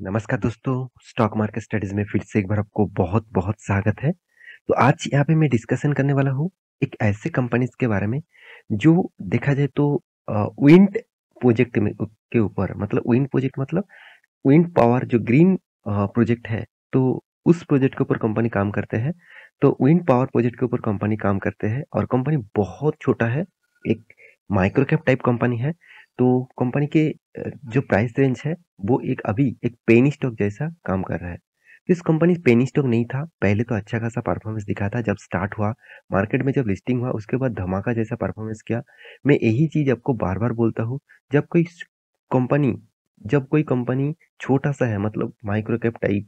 नमस्कार दोस्तों stock market studies में फिर से एक बार आपको बहुत बहुत स्वागत है तो आज यहाँ पे मैं डिस्कशन करने वाला हूँ एक ऐसे कंपनीज के बारे में जो देखा जाए तो विंड प्रोजेक्ट में के ऊपर मतलब विंड प्रोजेक्ट मतलब विंड पावर जो ग्रीन प्रोजेक्ट है तो उस प्रोजेक्ट के ऊपर कंपनी काम करते हैं तो विंड पावर प्रोजेक्ट के ऊपर कंपनी काम करते हैं और कंपनी बहुत छोटा है एक माइक्रोकैप टाइप कंपनी है तो कंपनी के जो प्राइस रेंज है वो एक अभी एक पेनी स्टॉक जैसा काम कर रहा है तो इस कंपनी पेनी स्टॉक नहीं था पहले तो अच्छा खासा परफॉर्मेंस दिखा था जब स्टार्ट हुआ मार्केट में जब लिस्टिंग हुआ उसके बाद धमाका जैसा परफॉर्मेंस किया मैं यही चीज़ आपको बार बार बोलता हूँ जब कोई कंपनी जब कोई कंपनी छोटा सा है मतलब माइक्रो कैप टाइप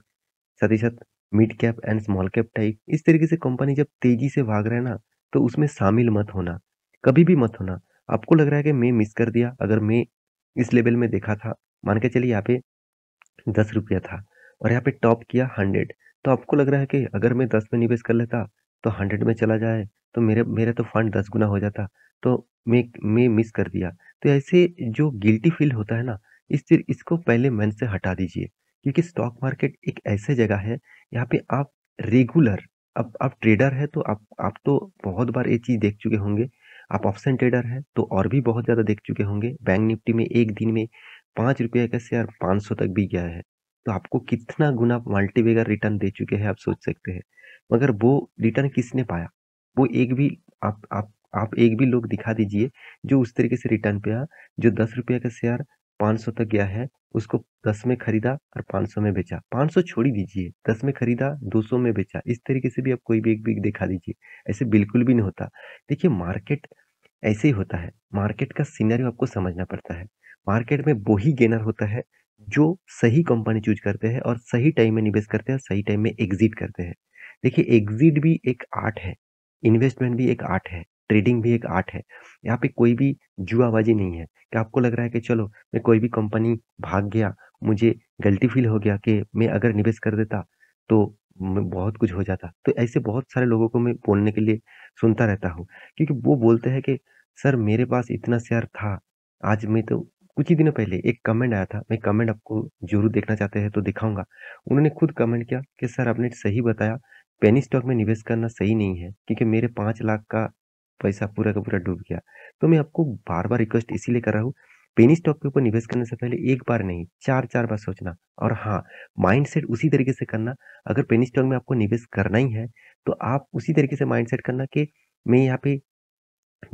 सतीशत mid cap and small cap type इस तरीके से कंपनी जब तेज़ी से भाग रहे ना तो उसमें शामिल मत होना कभी भी मत होना आपको लग रहा है कि मैं मिस कर दिया अगर मैं इस लेवल में देखा था मान के चलिए यहाँ पे दस रुपया था और यहाँ पे टॉप किया हंड्रेड तो आपको लग रहा है कि अगर मैं दस में निवेश कर लेता तो हंड्रेड में चला जाए तो मेरे मेरा तो फंड दस गुना हो जाता तो मैं मैं मिस कर दिया तो ऐसे जो गिल्टी फील होता है ना इस इसको पहले मन से हटा दीजिए क्योंकि स्टॉक मार्केट एक ऐसे जगह है यहाँ पे आप रेगुलर अब आप, आप ट्रेडर है तो आप आप तो बहुत बार ये चीज़ देख चुके होंगे आप ऑप्शन ट्रेडर हैं तो और भी बहुत ज़्यादा देख चुके होंगे बैंक निफ्टी में एक दिन में पाँच रुपये का शेयर पाँच सौ तक भी गया है तो आपको कितना गुना मल्टीवेगर रिटर्न दे चुके हैं आप सोच सकते हैं मगर वो रिटर्न किसने पाया वो एक भी आप आप आप एक भी लोग दिखा दीजिए जो उस तरीके से रिटर्न पे जो दस रुपये का शेयर पाँच सौ तक गया है उसको दस में खरीदा और पाँच सौ में बेचा पाँच सौ छोड़ी दीजिए दस में खरीदा दो सौ में बेचा इस तरीके से भी आप कोई भी एक भी दिखा दीजिए ऐसे बिल्कुल भी नहीं होता देखिए मार्केट ऐसे ही होता है मार्केट का सीनरी आपको समझना पड़ता है मार्केट में वो ही गेनर होता है जो सही कंपनी चूज करते हैं और सही टाइम में निवेश करते हैं और सही टाइम में एग्जिट करते हैं देखिए एग्जिट भी एक आर्ट है इन्वेस्टमेंट भी एक आर्ट है ट्रेडिंग भी एक आर्ट है यहाँ पे कोई भी जुआबाजी नहीं है कि आपको लग रहा है कि चलो मैं कोई भी कंपनी भाग गया मुझे गलती फील हो गया कि मैं अगर निवेश कर देता तो बहुत कुछ हो जाता तो ऐसे बहुत सारे लोगों को मैं बोलने के लिए सुनता रहता हूँ क्योंकि वो बोलते हैं कि सर मेरे पास इतना शेयर था आज मैं तो कुछ ही दिनों पहले एक कमेंट आया था मैं कमेंट आपको जरूर देखना चाहते हैं तो दिखाऊंगा उन्होंने खुद कमेंट किया कि सर आपने सही बताया पेनी स्टॉक में निवेश करना सही नहीं है क्योंकि मेरे पाँच लाख का पैसा पूरा का पूरा डूब गया तो मैं आपको बार बार रिक्वेस्ट इसीलिए कर रहा हूँ पेनी स्टॉक के ऊपर निवेश करने से पहले एक बार नहीं चार चार बार सोचना और हाँ माइंड उसी तरीके से करना अगर पेनी स्टॉक में आपको निवेश करना ही है तो आप उसी तरीके से माइंड करना कि मैं यहाँ पे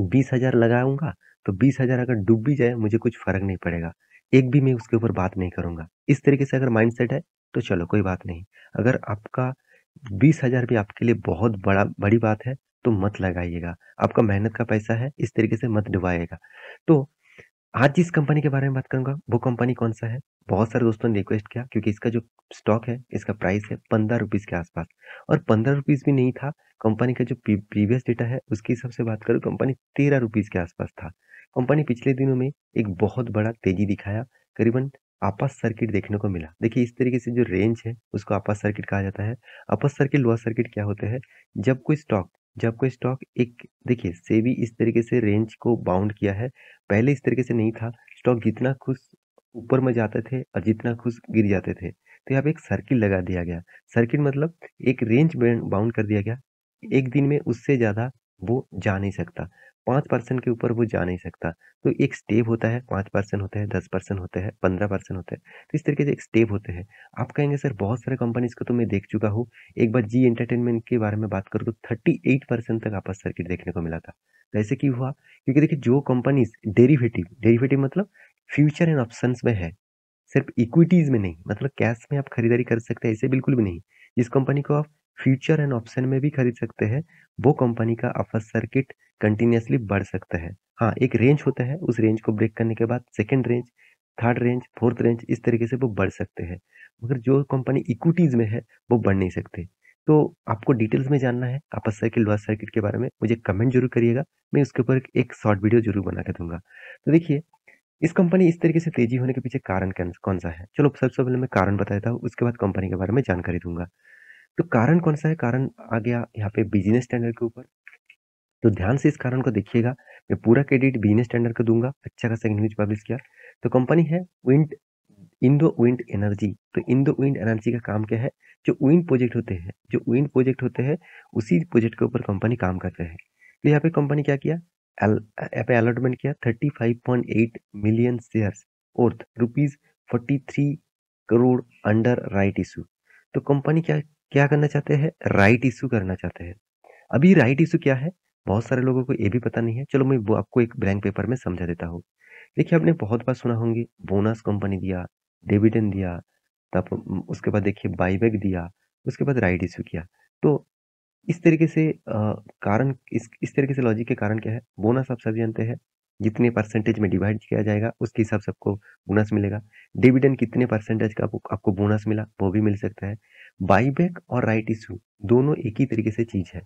बीस हज़ार लगाऊंगा तो बीस हज़ार अगर डूब भी जाए मुझे कुछ फ़र्क नहीं पड़ेगा एक भी मैं उसके ऊपर बात नहीं करूँगा इस तरीके से अगर माइंड है तो चलो कोई बात नहीं अगर आपका बीस हज़ार भी आपके लिए बहुत बड़ा बड़ी बात है तो मत लगाइएगा आपका मेहनत का पैसा है इस तरीके से मत डुबाइएगा तो आज जिस कंपनी के बारे में बात करूंगा वो कंपनी कौन सा है बहुत सारे दोस्तों ने रिक्वेस्ट किया क्योंकि इसका जो स्टॉक है इसका प्राइस है पंद्रह रुपीज़ के आसपास और पंद्रह रुपीज़ भी नहीं था कंपनी का जो प्रीवियस डेटा है उसके हिसाब से बात करूँ कंपनी तेरह रुपीज़ के आसपास था कंपनी पिछले दिनों में एक बहुत बड़ा तेजी दिखाया करीबन आपस सर्किट देखने को मिला देखिए इस तरीके से जो रेंज है उसको आपस सर्किट कहा जाता है अपर सर्किट लोअर सर्किट क्या होते हैं जब कोई स्टॉक जब आपका स्टॉक एक देखिए सेबी इस तरीके से रेंज को बाउंड किया है पहले इस तरीके से नहीं था स्टॉक जितना खुश ऊपर में जाते थे और जितना खुश गिर जाते थे तो यहाँ पे एक सर्किट लगा दिया गया सर्किट मतलब एक रेंज बाउंड कर दिया गया एक दिन में उससे ज़्यादा वो जा नहीं सकता पाँच परसेंट के ऊपर वो जा नहीं सकता तो एक स्टेप होता है पाँच परसेंट होते हैं दस परसेंट होते हैं पंद्रह परसेंट होते हैं तो इस तरीके से एक स्टेप होते हैं आप कहेंगे सर बहुत सारे कंपनीज को तो मैं देख चुका हूँ एक बार जी एंटरटेनमेंट के बारे में बात करूँ तो थर्टी एट परसेंट तक आपका सर्किट देखने को मिला था तो ऐसे क्यों हुआ क्योंकि देखिए जो कंपनीज डेरीवेटिव डेरीवेटिव मतलब फ्यूचर एंड ऑप्शन में है सिर्फ इक्विटीज़ में नहीं मतलब कैश में आप खरीदारी कर सकते हैं ऐसे बिल्कुल भी नहीं जिस कंपनी को आप फ्यूचर एंड ऑप्शन में भी खरीद सकते हैं वो कंपनी का अपर सर्किट कंटिन्यूसली बढ़ सकता है हाँ एक रेंज होता है उस रेंज को ब्रेक करने के बाद second range third range fourth range इस तरीके से वो बढ़ सकते हैं मगर जो कंपनी इक्विटीज़ में है वो बढ़ नहीं सकते तो आपको डिटेल्स में जानना है अपर सर्किट लोअर सर्किट के बारे में मुझे कमेंट जरूर करिएगा मैं उसके ऊपर एक शॉर्ट वीडियो जरूर बना के दूंगा तो देखिए इस कंपनी इस तरीके से तेजी होने के पीछे कारण कौन सा है चलो सबसे पहले मैं कारण बता देता हूँ उसके बाद कंपनी के बारे में जानकारी दूंगा तो कारण कौन सा है कारण आ गया यहाँ पे बिजनेस स्टैंडर्ड के ऊपर तो ध्यान से इस कारण को देखिएगा मैं पूरा क्रेडिट बिजनेस स्टैंडर्ड को दूंगा अच्छा खासा न्यूज पब्लिश किया तो कंपनी है विंड इंडो विंड एनर्जी तो इंडो विंड एनर्जी का काम क्या है जो विंड प्रोजेक्ट होते हैं जो विंड प्रोजेक्ट होते हैं उसी प्रोजेक्ट के ऊपर कंपनी काम करते हैं तो यहाँ पे कंपनी क्या किया यहाँ पे अलॉटमेंट किया thirty five point eight million shares और rupees forty three crore under right issue तो कंपनी क्या क्या करना चाहते हैं राइट इशू करना चाहते हैं अभी राइट इशू क्या है बहुत सारे लोगों को ये भी पता नहीं है चलो मैं वो आपको एक ब्लैंक पेपर में समझा देता हूँ देखिए आपने बहुत बार सुना होंगे बोनस कंपनी दिया डिविडेंड दिया तब उसके बाद देखिए बाईबैक दिया उसके बाद राइट इशू किया तो इस तरीके से आ, कारण इस इस तरीके से लॉजिक के कारण क्या है बोनस आप सब जानते हैं जितने परसेंटेज में डिवाइड किया जाएगा उसके हिसाब से आपको बोनस मिलेगा डिविडेंड कितने परसेंटेज का आपको आपको बोनस मिला वो भी मिल सकता है बाई बैक और राइट इशू दोनों एक ही तरीके से चीज़ है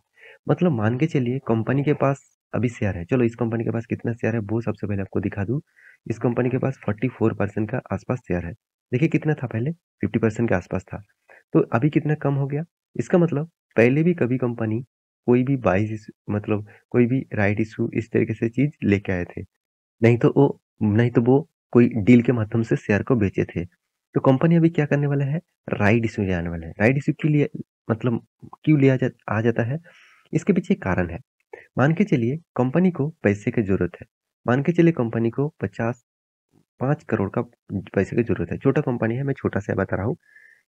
मतलब मान के चलिए कंपनी के पास अभी शेयर है चलो इस कंपनी के पास कितना शेयर है वो सबसे पहले आपको दिखा दूँ इस कंपनी के पास फोर्टी फोर परसेंट का आसपास शेयर है देखिए कितना था पहले फिफ्टी परसेंट के आसपास था तो अभी कितना कम हो गया इसका मतलब पहले भी कभी कंपनी कोई भी बाइस मतलब कोई भी राइट इशू इस तरीके से चीज़ लेके आए थे नहीं तो वो नहीं तो वो कोई डील के माध्यम से शेयर को बेचे थे तो कंपनी अभी क्या करने वाला है राइट इश्यू जाने वाला है राइट इश्यू क्यों लिया मतलब क्यों लिया जा, आ जाता है इसके पीछे एक कारण है मान के चलिए कंपनी को पैसे की जरूरत है मान के चलिए कंपनी को पचास पाँच करोड़ का पैसे की जरूरत है छोटा कंपनी है मैं छोटा सा बता रहा हूँ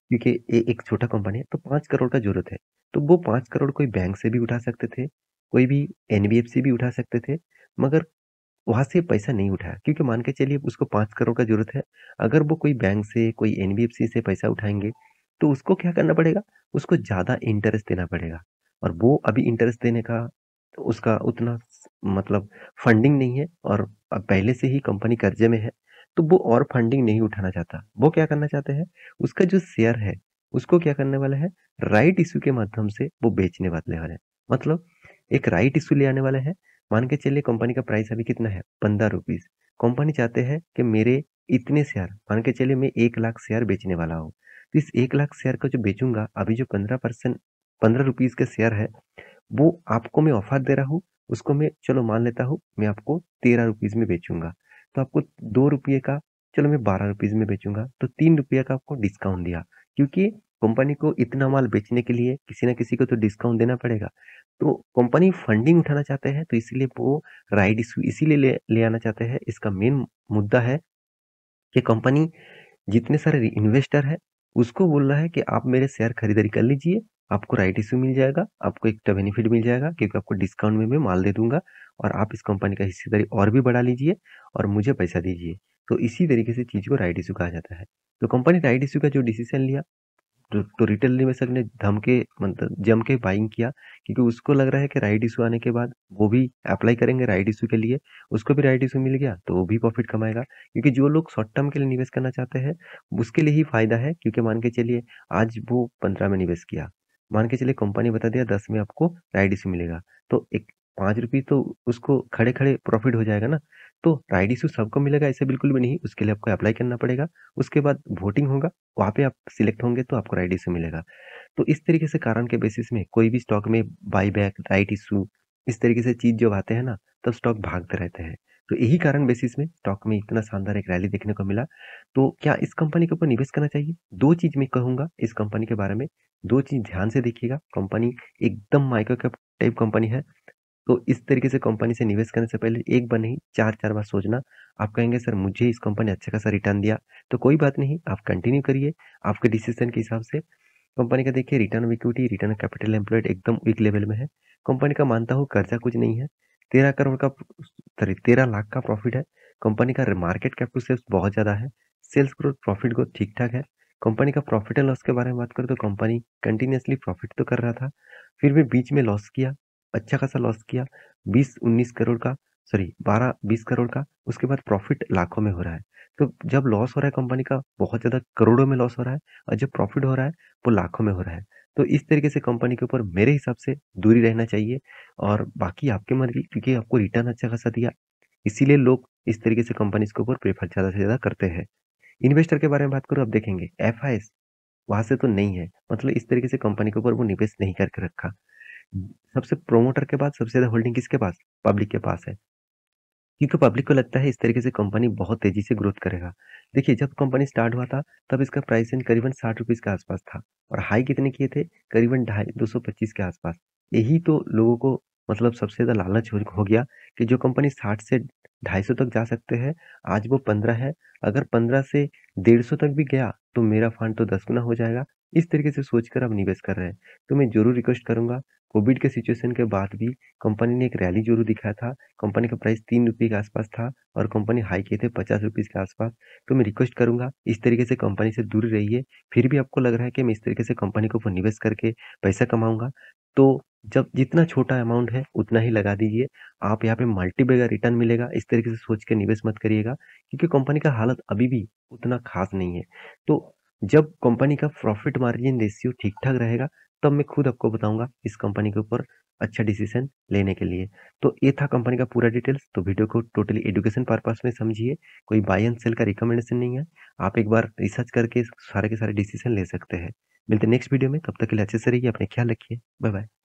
क्योंकि ये एक छोटा कंपनी है तो पाँच करोड़ का जरूरत है तो वो पाँच करोड़ कोई बैंक से भी उठा सकते थे कोई भी एन भी उठा सकते थे मगर वहाँ से पैसा नहीं उठाया क्योंकि मान के चलिए उसको पाँच करोड़ का जरूरत है अगर वो कोई बैंक से कोई एन से पैसा उठाएंगे तो उसको क्या करना पड़ेगा उसको ज़्यादा इंटरेस्ट देना पड़ेगा और वो अभी इंटरेस्ट देने का तो उसका उतना मतलब फंडिंग नहीं है और पहले से ही कंपनी कर्जे में है तो वो और फंडिंग नहीं उठाना चाहता वो क्या करना चाहते हैं उसका जो शेयर है उसको क्या करने वाला है राइट इशू के माध्यम से वो बेचने वाले वाले हैं मतलब एक राइट इशू ले आने वाला है मान के चलिए कंपनी का प्राइस अभी कितना है पंद्रह रुपीज़ कंपनी चाहते हैं कि मेरे इतने शेयर मान के चलिए मैं एक लाख शेयर बेचने वाला हूँ तो इस एक लाख शेयर का जो बेचूंगा अभी जो पंद्रह परसेंट पंद्रह रुपीज़ के शेयर है वो आपको मैं ऑफर दे रहा हूँ उसको मैं चलो मान लेता हूँ मैं आपको तेरह रुपीज़ में बेचूंगा तो आपको दो रुपये का चलो मैं बारह रुपीज़ में बेचूंगा तो तीन रुपये का आपको डिस्काउंट दिया क्योंकि कंपनी को इतना माल बेचने के लिए किसी ना किसी को तो डिस्काउंट देना पड़ेगा तो कंपनी फंडिंग उठाना चाहते हैं तो इसीलिए वो राइट इशू इसीलिए ले, ले आना चाहते हैं इसका मेन मुद्दा है कि कंपनी जितने सारे इन्वेस्टर है उसको बोल रहा है कि आप मेरे शेयर खरीदारी कर लीजिए आपको राइट इशू मिल जाएगा आपको एक बेनिफिट तो मिल जाएगा क्योंकि आपको डिस्काउंट में मैं माल दे दूंगा और आप इस कंपनी का हिस्सेदारी और भी बढ़ा लीजिए और मुझे पैसा दीजिए तो इसी तरीके से चीज़ को राइट इशू कहा जाता है तो कंपनी राइट इशू का जो डिसीजन लिया तो, तो रिटेल निवेशक ने धमके मतलब जम के बाइंग किया क्योंकि उसको लग रहा है कि राइट इशू आने के बाद वो भी अप्लाई करेंगे राइट इशू के लिए उसको भी राइट इशू मिल गया तो वो भी प्रॉफिट कमाएगा क्योंकि जो लोग शॉर्ट टर्म के लिए निवेश करना चाहते हैं उसके लिए ही फायदा है क्योंकि मान के चलिए आज वो पंद्रह में निवेश किया मान के चलिए कंपनी बता दिया दस में आपको राइट इशू मिलेगा तो एक पाँच रुपये तो उसको खड़े खड़े प्रॉफिट हो जाएगा ना तो राइड इशू सबको मिलेगा ऐसे बिल्कुल भी नहीं उसके लिए आपको अप्लाई करना पड़ेगा उसके बाद वोटिंग होगा वहाँ पे आप सिलेक्ट होंगे तो आपको राइड इशू मिलेगा तो इस तरीके से कारण के बेसिस में कोई भी स्टॉक में बाई बैक राइट इशू इस तरीके से चीज़ जब आते हैं ना तब स्टॉक भागते रहते हैं तो यही कारण बेसिस में स्टॉक में इतना शानदार एक रैली देखने को मिला तो क्या इस कंपनी के ऊपर निवेश करना चाहिए दो चीज़ में कहूंगा इस कंपनी के बारे में दो चीज़ ध्यान से देखिएगा कंपनी एकदम माइक्रो कैप टाइप कंपनी है तो इस तरीके से कंपनी से निवेश करने से पहले एक बार नहीं चार चार बार सोचना आप कहेंगे सर मुझे इस कंपनी अच्छा खासा रिटर्न दिया तो कोई बात नहीं आप कंटिन्यू करिए आपके डिसीजन के हिसाब से कंपनी का देखिए return of equity return capital employed एकदम वीक लेवल में है कंपनी का मानता हूँ कर्जा कुछ नहीं है तेरह करोड़ का सॉरी तेरह लाख का प्रॉफिट है कंपनी का मार्केट कैप टू सेल्स बहुत ज़्यादा है सेल्स ग्रोथ प्रॉफिट ग्रोथ ठीक ठाक है कंपनी का प्रॉफिट एंड लॉस के बारे में बात करें तो कंपनी कंटिन्यूसली प्रॉफिट तो कर रहा था फिर भी बीच में लॉस किया अच्छा खासा लॉस किया बीस उन्नीस करोड़ का सॉरी बारह बीस करोड़ का उसके बाद प्रॉफिट लाखों में हो रहा है तो जब लॉस हो रहा है कंपनी का बहुत ज़्यादा करोड़ों में लॉस हो रहा है और जब प्रॉफिट हो रहा है वो लाखों में हो रहा है तो इस तरीके से कंपनी के ऊपर मेरे हिसाब से दूरी रहना चाहिए और बाकी आपके मन क्योंकि आपको रिटर्न अच्छा खासा दिया इसीलिए लोग इस तरीके से कंपनीज के ऊपर प्रेफर ज़्यादा से ज़्यादा करते हैं इन्वेस्टर के बारे में बात करो अब देखेंगे एफ वहां से तो नहीं है मतलब इस तरीके से कंपनी के ऊपर वो निवेश नहीं करके रखा सबसे प्रोमोटर के पास सबसे ज़्यादा होल्डिंग किसके पास पब्लिक के पास है क्योंकि पब्लिक को लगता है इस तरीके से कंपनी बहुत तेज़ी से ग्रोथ करेगा देखिए जब कंपनी स्टार्ट हुआ था तब इसका प्राइस करीबन साठ रुपीज़ के आसपास था और हाई कितने किए थे करीबन ढाई दो सौ पच्चीस के आसपास यही तो लोगों को मतलब सबसे ज़्यादा लालच हो गया कि जो कंपनी साठ से ढाई सौ तक जा सकते हैं आज वो पंद्रह है अगर पंद्रह से डेढ़ सौ तक भी गया तो मेरा फंड तो दस गुना हो जाएगा इस तरीके से सोचकर आप निवेश कर रहे हैं तो मैं जरूर रिक्वेस्ट करूंगा कोविड के सिचुएशन के बाद भी कंपनी ने एक रैली जरूर दिखाया था कंपनी का प्राइस तीन रुपये के आसपास था और कंपनी हाई किए थे पचास रुपीज़ के आसपास तो मैं रिक्वेस्ट करूंगा इस तरीके से कंपनी से दूर रहिए फिर भी आपको लग रहा है कि मैं इस तरीके से कंपनी के ऊपर निवेश करके पैसा कमाऊंगा तो जब जितना छोटा अमाउंट है उतना ही लगा दीजिए आप यहाँ पे बेगर रिटर्न मिलेगा इस तरीके से सोच के निवेश मत करिएगा क्योंकि कंपनी का हालत अभी भी उतना खास नहीं है तो जब कंपनी का प्रॉफिट मार्जिन रेशियो ठीक ठाक रहेगा तब मैं खुद आपको बताऊंगा इस कंपनी के ऊपर अच्छा डिसीजन लेने के लिए तो ये था कंपनी का पूरा डिटेल्स तो वीडियो को टोटली एजुकेशन पर्पज में समझिए कोई बाय एंड सेल का रिकमेंडेशन नहीं है आप एक बार रिसर्च करके सारे के सारे डिसीजन ले सकते हैं मिलते नेक्स्ट वीडियो में तब तक के लिए अच्छे से रहिए अपने ख्याल रखिए बाय बाय